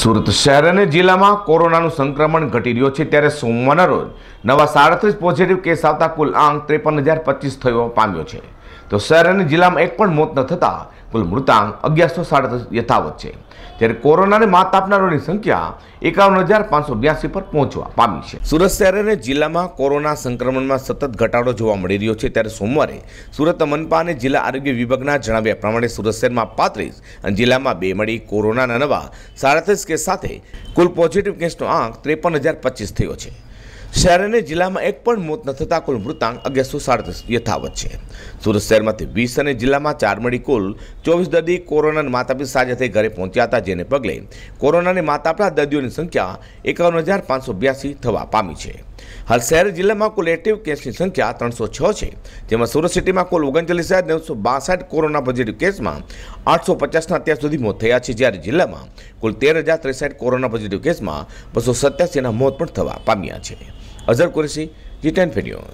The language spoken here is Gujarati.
સુરત શહેર અને જિલ્લામાં કોરોનાનું સંક્રમણ ઘટી રહ્યું છે ત્યારે સોમવારના રોજ નવા સાડત્રીસ પોઝિટિવ કેસ આવતા કુલ આંક ત્રેપન હજાર પચીસ થયો પામ્યો છે તો શહેર અને જિલ્લામાં એક પણ મોત ન થતાં કુલ મૃતાંક અગિયારસો સાડત્રીસ યથાવત છે ત્યારે કોરોનાને માત આપનારોની સંખ્યા એકાવન હજાર પાંચસો બ્યાસી પર પહોંચવા પામી છે સુરત શહેર અને જિલ્લામાં કોરોના સંક્રમણમાં સતત ઘટાડો જોવા મળી રહ્યો છે ત્યારે સોમવારે સુરત મનપા અને જિલ્લા આરોગ્ય વિભાગના જણાવ્યા પ્રમાણે સુરત શહેરમાં પાંત્રીસ અને જિલ્લામાં બે મળી કોરોનાના નવા સાડત્રીસ કેસ સાથે કુલ પોઝિટિવ કેસનો આંક ત્રેપન હજાર પચીસ થયો છે શહેર અને જિલ્લામાં એક પણ મોત ન થતાં કુલ મૃતાંક અગિયારસો સાડત્રીસ યથાવત છે સુરત શહેરમાંથી વીસ અને જિલ્લામાં ચાર મળી કુલ ચોવીસ દર્દી કોરોનાના માતાપિતા સાજા થઈ ઘરે પહોંચ્યા હતા જેને પગલે કોરોનાને માતાપિતા દર્દીઓની સંખ્યા એકાવન હજાર પાંચસો બ્યાસી થવા પામી છે હાલ શહેર જિલ્લામાં કુલ એક્ટિવ કેસની સંખ્યા ત્રણસો છ છે જેમાં સુરત સિટીમાં કુલ ઓગણચાલીસ હજાર નવસો બાસઠ કોરોના પોઝિટિવ કેસમાં આઠસો પચાસના અત્યાર સુધી મોત થયા છે જ્યારે જિલ્લામાં કુલ તેર હજાર ત્રેસઠ કોરોના પોઝિટિવ કેસમાં બસો સત્યાસીના મોત પણ થવા પામ્યા છે અઝર કુરેશી જી ટેન ન્યૂઝ